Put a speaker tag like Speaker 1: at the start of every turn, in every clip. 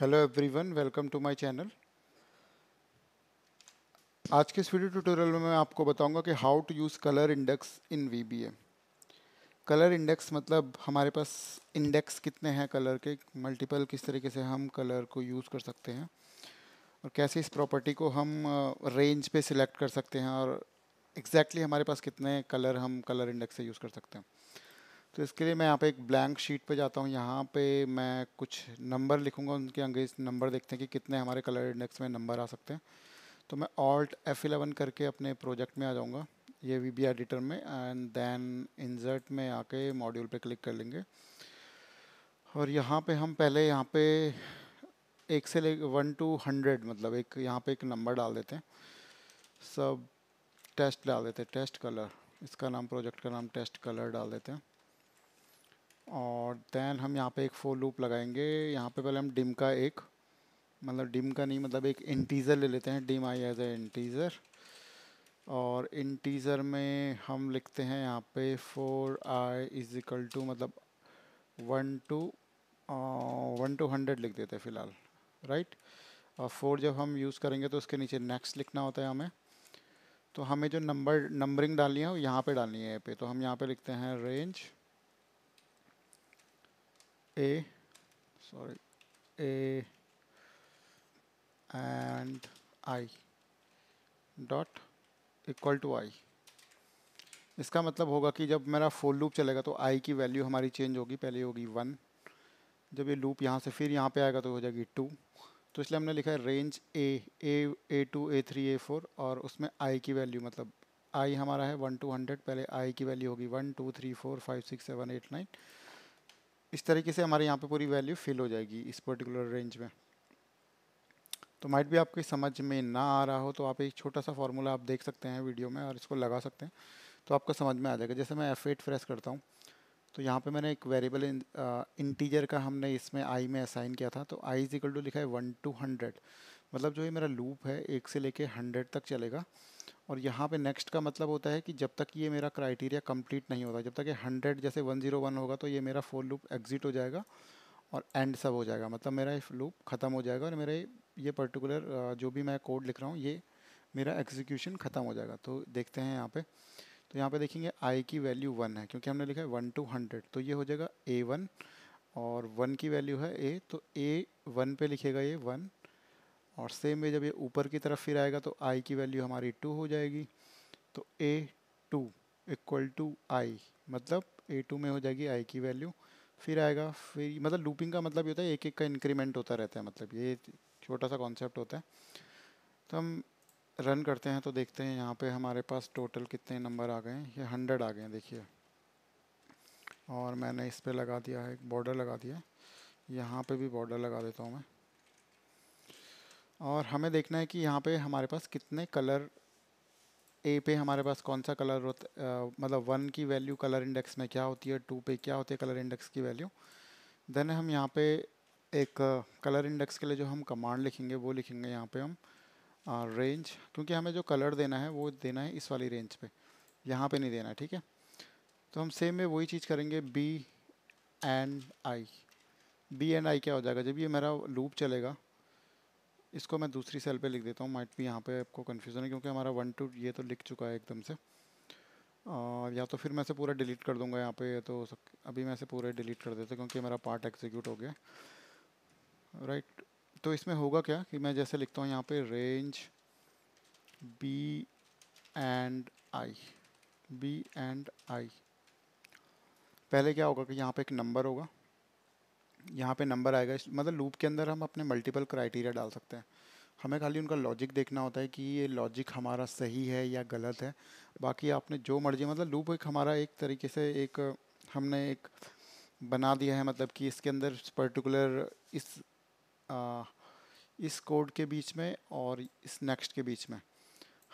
Speaker 1: Hello everyone welcome to my channel आज के इस वीडियो ट्यूटोरियल में मैं आपको बताऊंगा कि how to use colour index in V colour index मतलब हमारे पास इंडेक्स कितने हैं कलर के मल्टीपल किस तरीके से हम कलर को यूज़ कर सकते हैं और कैसे इस प्रॉपर्टी को हम रेंज uh, पे सिलेक्ट कर सकते हैं और एग्जैक्टली exactly हमारे पास कितने कलर हम कलर इंडेक्स से यूज़ कर सकते हैं तो इसके लिए मैं यहाँ पे एक ब्लैंक शीट पे जाता हूँ यहाँ पे मैं कुछ नंबर लिखूँगा उनके अंग्रेज नंबर देखते हैं कि कितने हमारे कलर इंडेक्स में नंबर आ सकते हैं तो मैं ऑल्ट एफ इलेवन करके अपने प्रोजेक्ट में आ जाऊँगा ये वी बी एडिटर में एंड देन इंजर्ट में आके मॉड्यूल पे क्लिक कर लेंगे और यहाँ पे हम पहले यहाँ पे एक से ले वन टू हंड्रेड मतलब एक यहाँ पे एक नंबर डाल देते हैं सब टेस्ट डाल देते हैं टेस्ट कलर इसका नाम प्रोजेक्ट का नाम टेस्ट कलर डाल देते हैं और दैन हम यहाँ पे एक फोर लूप लगाएंगे यहाँ पे पहले हम डिम का एक मतलब डिम का नहीं मतलब एक इंटीज़र ले लेते हैं dim I as a integer और इंटीज़र में हम लिखते हैं यहाँ पे for I is equal to मतलब one to one to hundred लिख देते हैं फ़िलहाल राइट और फोर जब हम यूज़ करेंगे तो उसके नीचे नेक्स्ट लिखना होता है हमें तो हमें जो नंबर नंबरिंग डालनी है वो यहाँ पे डालनी है पे तो हम यहाँ पे लिखते हैं range A, sorry, A and I dot equal to I. इसका मतलब होगा कि जब मेरा फुल लूप चलेगा तो आई की वैल्यू हमारी चेंज होगी पहले होगी वन जब ये लूप यहाँ से फिर यहाँ पे आएगा तो हो जाएगी टू तो इसलिए हमने लिखा है range A A A two A three A four और उसमें आई की वैल्यू मतलब आई हमारा है वन टू हंड्रेड पहले आई की वैल्यू होगी one two three four five six seven eight nine इस तरीके से हमारे यहाँ पे पूरी वैल्यू फिल हो जाएगी इस पर्टिकुलर रेंज में तो माइट भी आपकी समझ में ना आ रहा हो तो आप एक छोटा सा फॉर्मूला आप देख सकते हैं वीडियो में और इसको लगा सकते हैं तो आपको समझ में आ जाएगा जैसे मैं एफ एट फ्रेस करता हूँ तो यहाँ पे मैंने एक वेरिएबल इंटीजर uh, का हमने इसमें आई में असाइन किया था तो आई इज इक्वल टू लिखा है वन टू हंड्रेड मतलब जो ये मेरा लूप है एक से लेके हंड्रेड तक चलेगा और यहाँ पे नेक्स्ट का मतलब होता है कि जब तक ये मेरा क्राइटेरिया कंप्लीट नहीं होता जब तक ये हंड्रेड जैसे वन ज़ीरो वन होगा तो ये मेरा फोर लूप एग्जिट हो जाएगा और एंड सब हो जाएगा मतलब मेरा ये लूप ख़त्म हो जाएगा और मेरे ये पर्टिकुलर जो भी मैं कोड लिख रहा हूँ ये मेरा एग्जीक्यूशन ख़त्म हो जाएगा तो देखते हैं यहाँ पर तो यहाँ पर देखेंगे आई की वैल्यू वन है क्योंकि हमने लिखा है वन टू हंड्रेड तो ये हो जाएगा ए वन और वन की वैल्यू है ए तो ए वन पे लिखेगा ये वन और सेम वे जब ये ऊपर की तरफ फिर आएगा तो आई की वैल्यू हमारी टू हो जाएगी तो A two equal to I मतलब ए टू में हो जाएगी आई की वैल्यू फिर आएगा फिर मतलब लूपिंग का मतलब ये होता है एक एक का इंक्रीमेंट होता रहता है मतलब ये छोटा सा कॉन्सेप्ट होता है तो हम रन करते हैं तो देखते हैं यहाँ पे हमारे पास टोटल कितने नंबर आ गए हैं ये हंड्रेड आ गए हैं देखिए और मैंने इस पर लगा दिया है एक बॉर्डर लगा दिया है यहाँ पर भी बॉर्डर लगा देता हूँ मैं और हमें देखना है कि यहाँ पे हमारे पास कितने कलर ए पे हमारे पास कौन सा कलर होता मतलब वन की वैल्यू कलर इंडेक्स में क्या होती है टू पे क्या होती है कलर इंडेक्स की वैल्यू देन हम यहाँ पे एक कलर इंडेक्स के लिए जो हम कमांड लिखेंगे वो लिखेंगे यहाँ पे हम रेंज क्योंकि हमें जो कलर देना है वो देना है इस वाली रेंज पे यहाँ पे नहीं देना है ठीक है तो हम सेम में वही चीज़ करेंगे B and I B and I क्या हो जाएगा जब ये मेरा लूप चलेगा इसको मैं दूसरी सेल पे लिख देता हूँ माइट भी यहाँ पे आपको कन्फ्यूज़न है क्योंकि हमारा वन टू ये तो लिख चुका है एकदम से आ, या तो फिर मैं से पूरा डिलीट कर दूँगा यहाँ पे तो सक, अभी मैं से पूरा डिलीट कर देता क्योंकि मेरा पार्ट एग्जीक्यूट हो गया राइट तो इसमें होगा क्या कि मैं जैसे लिखता हूँ यहाँ पर range B and I B and I पहले क्या होगा कि यहाँ पर एक नंबर होगा यहाँ पे नंबर आएगा इस मतलब लूप के अंदर हम अपने मल्टीपल क्राइटेरिया डाल सकते हैं हमें खाली उनका लॉजिक देखना होता है कि ये लॉजिक हमारा सही है या गलत है बाकी आपने जो मर्जी मतलब लूप एक हमारा एक तरीके से एक हमने एक बना दिया है मतलब कि इसके अंदर पर्टिकुलर इस आ, इस कोड के बीच में और इस नेक्स्ट के बीच में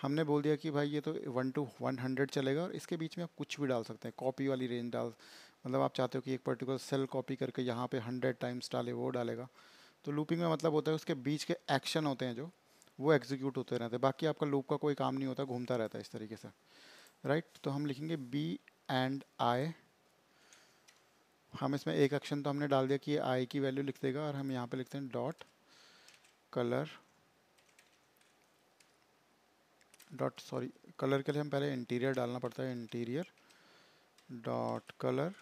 Speaker 1: हमने बोल दिया कि भाई ये तो वन टू वन हंड्रेड चलेगा और इसके बीच में आप कुछ भी डाल सकते हैं कॉपी वाली रेंज डाल मतलब आप चाहते हो कि एक पर्टिकुलर सेल कॉपी करके यहाँ पे हंड्रेड टाइम्स डाले वो डालेगा तो लूपिंग में मतलब होता है उसके बीच के एक्शन होते हैं जो वो एग्जीक्यूट होते रहते हैं बाकी आपका लूप का कोई काम नहीं होता घूमता रहता है इस तरीके से राइट right? तो हम लिखेंगे बी एंड आई हम इसमें एक एक्शन तो हमने डाल दिया कि आई की वैल्यू लिख देगा और हम यहाँ पर लिखते हैं dot colour dot sorry colour के लिए हम पहले इंटीरियर डालना पड़ता है इंटीरियर डॉट कलर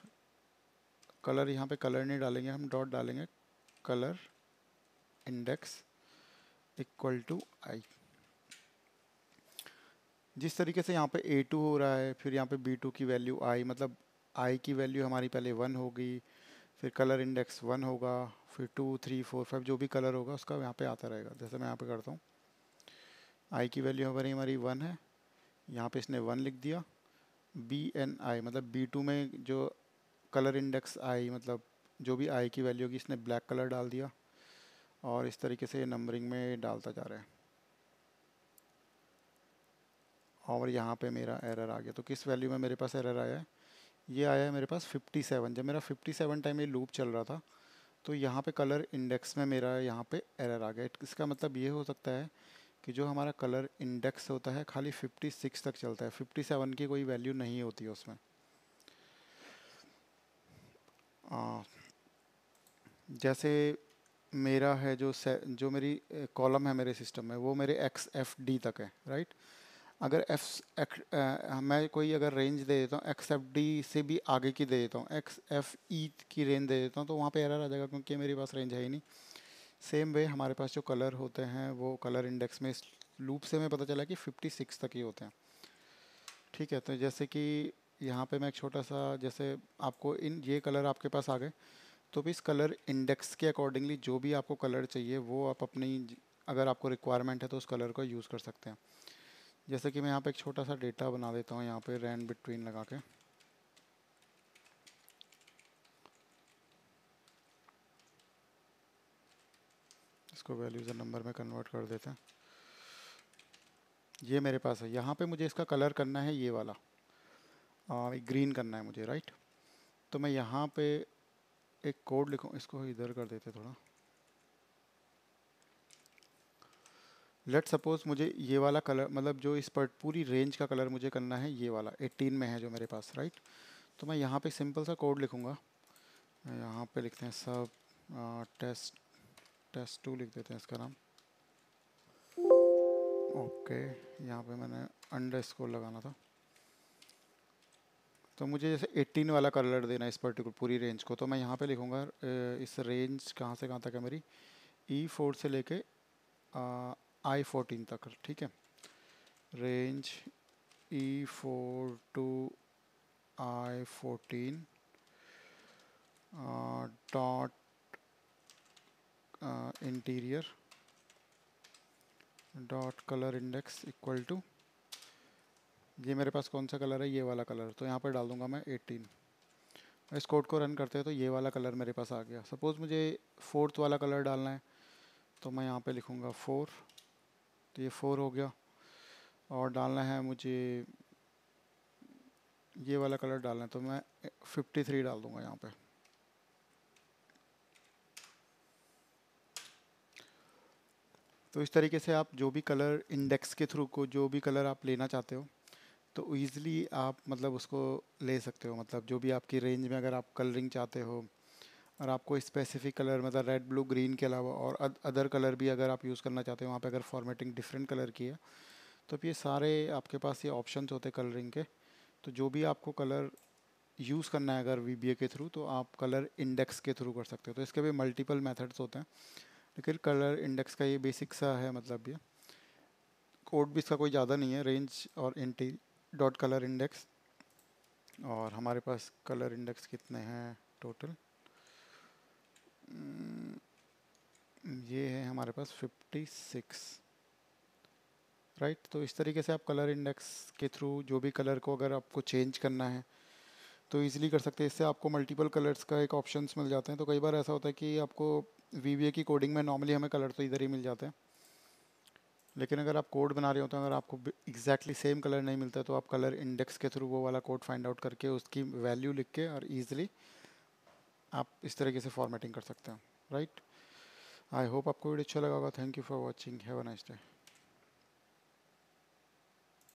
Speaker 1: कलर यहाँ पे कलर नहीं डालेंगे हम डॉट डालेंगे colour index equal to I जिस तरीके से यहाँ पे ए टू हो रहा है फिर यहाँ पे बी टू की वैल्यू आई मतलब आई की वैल्यू हमारी पहले वन होगी फिर कलर इंडेक्स वन होगा फिर टू थ्री फोर फाइव जो भी कलर होगा उसका यहाँ पे आता रहेगा जैसे मैं यहाँ पे करता हूँ आई की वैल्यू हमारी हमारी वन है यहाँ पे इसने वन लिख दिया बी एन आई मतलब बी टू में जो कलर इंडेक्स आई मतलब जो भी आई की वैल्यू होगी इसने ब्लैक कलर डाल दिया और इस तरीके से नंबरिंग में डालता जा रहा है और यहाँ पे मेरा एरर आ गया तो किस वैल्यू में मेरे पास एरर आया है ये आया है मेरे पास 57 जब मेरा 57 टाइम ये लूप चल रहा था तो यहाँ पे कलर इंडेक्स में मेरा यहाँ पे एरर आ गया इसका मतलब ये हो सकता है कि जो हमारा कलर इंडेक्स होता है खाली 56 तक चलता है 57 की कोई वैल्यू नहीं होती है उसमें आ, जैसे मेरा है जो जो मेरी कॉलम है मेरे सिस्टम में वो मेरे एक्स एफ डी तक है राइट अगर एफ एक, आ, मैं कोई अगर रेंज दे देता हूँ एक्स एफ डी से भी आगे की दे देता हूँ एक्स एफ ई की रेंज दे देता हूँ तो वहाँ पे एरर आ जाएगा क्योंकि मेरे पास रेंज है ही नहीं सेम वे हमारे पास जो कलर होते हैं वो कलर इंडेक्स में इस लूप से हमें पता चला कि 56 तक ही होते हैं ठीक है तो जैसे कि यहाँ पे मैं एक छोटा सा जैसे आपको इन ये कलर आपके पास आ गए तो भी इस कलर इंडेक्स के अकॉर्डिंगली जो भी आपको कलर चाहिए वो आप अपनी अगर आपको रिक्वायरमेंट है तो उस कलर को यूज़ कर सकते हैं जैसे कि मैं यहाँ पे एक छोटा सा डेटा बना देता हूँ यहाँ पे रैन बिटवीन लगा के इसको वैल्यूज और नंबर में कन्वर्ट कर देते हैं ये मेरे पास है यहाँ पे मुझे इसका कलर करना है ये वाला आ, ग्रीन करना है मुझे राइट तो मैं यहाँ पे एक कोड लिखूँ इसको इधर कर देते थोड़ा लेट सपोज मुझे ये वाला कलर मतलब जो इस पर पूरी रेंज का कलर मुझे करना है ये वाला 18 में है जो मेरे पास राइट तो मैं यहाँ पे सिंपल सा कोड लिखूँगा यहाँ पे लिखते हैं सब आ, टेस्ट टेस्ट टू लिख देते हैं इसका नाम ओके यहाँ पे मैंने अंडर स्कोर लगाना था तो मुझे जैसे 18 वाला कलर देना है इस पर्टिकुलर पूरी रेंज को तो मैं यहाँ पे लिखूँगा इस रेंज कहाँ से कहाँ तक है मेरी ई e फोर से लेके आई फोर्टीन तक ठीक है range E four to I fourteen dot uh, interior dot colour index equal to ये मेरे पास कौन सा कलर है ये वाला कलर तो यहाँ पर डाल दूंगा मैं 18 इस कोड को रन करते हैं तो ये वाला कलर मेरे पास आ गया सपोज़ मुझे फोर्थ वाला कलर डालना है तो मैं यहाँ पे लिखूँगा फोर तो ये फोर हो गया और डालना है मुझे ये वाला कलर डालना है तो मैं 53 डाल दूँगा यहाँ पे तो इस तरीके से आप जो भी कलर इंडेक्स के थ्रू को जो भी कलर आप लेना चाहते हो तो ईज़िली आप मतलब उसको ले सकते हो मतलब जो भी आपकी रेंज में अगर आप कलरिंग चाहते हो और आपको स्पेसिफिक कलर मतलब रेड ब्लू ग्रीन के अलावा और अद, अदर कलर भी अगर आप यूज़ करना चाहते हो वहाँ पे अगर फॉर्मेटिंग डिफरेंट कलर की है तो ये सारे आपके पास ये ऑप्शन होते हैं कलरिंग के तो जो भी आपको कलर यूज़ करना है अगर वी के थ्रू तो आप कलर इंडेक्स के थ्रू कर सकते हो तो इसके भी मल्टीपल मैथड्स होते हैं लेकिन कलर इंडेक्स का ये बेसिक सा है मतलब ये कोड भी इसका कोई ज़्यादा नहीं है रेंज और एंटी डॉट कलर इंडेक्स और हमारे पास कलर इंडेक्स कितने हैं टोटल hmm, ये है हमारे पास 56 राइट right? तो इस तरीके से आप कलर इंडेक्स के थ्रू जो भी कलर को अगर आपको चेंज करना है तो ईज़िली कर सकते हैं इससे आपको मल्टीपल कलर्स का एक ऑप्शंस मिल जाते हैं तो कई बार ऐसा होता है कि आपको वी की कोडिंग में नॉर्मली हमें कलर तो इधर ही मिल जाते हैं लेकिन अगर आप कोड बना रहे होते हैं अगर आपको एग्जैक्टली सेम कलर नहीं मिलता तो आप कलर इंडेक्स के थ्रू वो वाला कोड फाइंड आउट करके उसकी वैल्यू लिख के और ईजिली आप इस तरीके से फॉर्मेटिंग कर सकते हो राइट आई होप आपको वीडियो अच्छा लगा होगा thank you for watching have a nice day